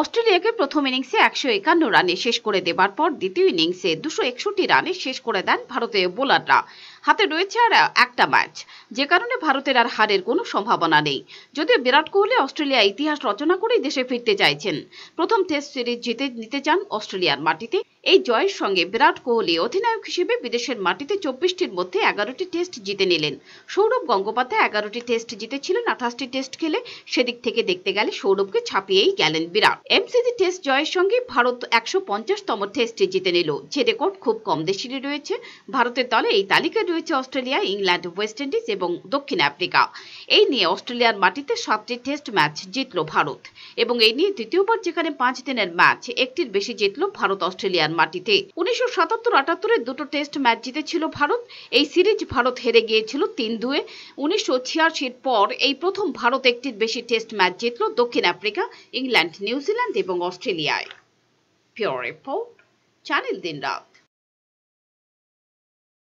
অস্ট্রেলিয়াকে প্রথম ইনিংসে একশো একান্ন রানে শেষ করে দেবার পর দ্বিতীয় ইনিংসে দুশো একষট্টি রানে শেষ করে দেন ভারতীয় বোলাররা হাতে রয়েছে আর একটা ম্যাচ যে কারণে ভারতের আর হারের কোনো সম্ভাবনা নেই যদিও বিরাট কোহলি অস্ট্রেলিয়া ইতিহাস রচনা করেই দেশে ফিরতে চাইছেন প্রথম টেস্ট সিরিজ জিতে নিতে চান অস্ট্রেলিয়ার মাটিতে এই জয়ের সঙ্গে বিরাট কোহলি অধিনায়ক হিসেবে বিদেশের মাটিতে চব্বিশটির মধ্যে এগারোটি টেস্ট জিতে নিলেন সৌরভ গঙ্গোপাধ্যায় এগারোটি টেস্ট জিতেছিলেন আঠাশটি টেস্ট খেলে সেদিক থেকে দেখতে গেলে সৌরভকে ছাপিয়েই গেলেন বিরাট এমসিজি টেস্ট জয়ের সঙ্গে ভারত একশো পঞ্চাশতম টেস্টে জিতে নিল যে রেকর্ড খুব কম দেশেরই রয়েছে ভারতের দলে এই তালিকায় রয়েছে অস্ট্রেলিয়া ইংল্যান্ড ওয়েস্ট ইন্ডিজ এবং দক্ষিণ আফ্রিকা এই নিয়ে অস্ট্রেলিয়ার মাটিতে সাতটি টেস্ট ম্যাচ জিতল ভারত এবং এই নিয়ে দ্বিতীয়বার যেখানে পাঁচ দিনের ম্যাচ একটির বেশি জিতল ভারত অস্ট্রেলিয়ার মাটিতে উনিশশো সাতাত্তর আটাত্তরে দুটো টেস্ট ম্যাচ জিতেছিল ভারত এই সিরিজ ভারত হেরে গিয়েছিল তিন দুয়ে উনিশশো ছিয়াশির পর এই প্রথম ভারত একটির বেশি টেস্ট ম্যাচ জিতল দক্ষিণ আফ্রিকা ইংল্যান্ড নিউজিল্যান্ড এবং অস্ট্রেলিয়ায় পিওর রিপোর্ট চ্যানেল দিন রাত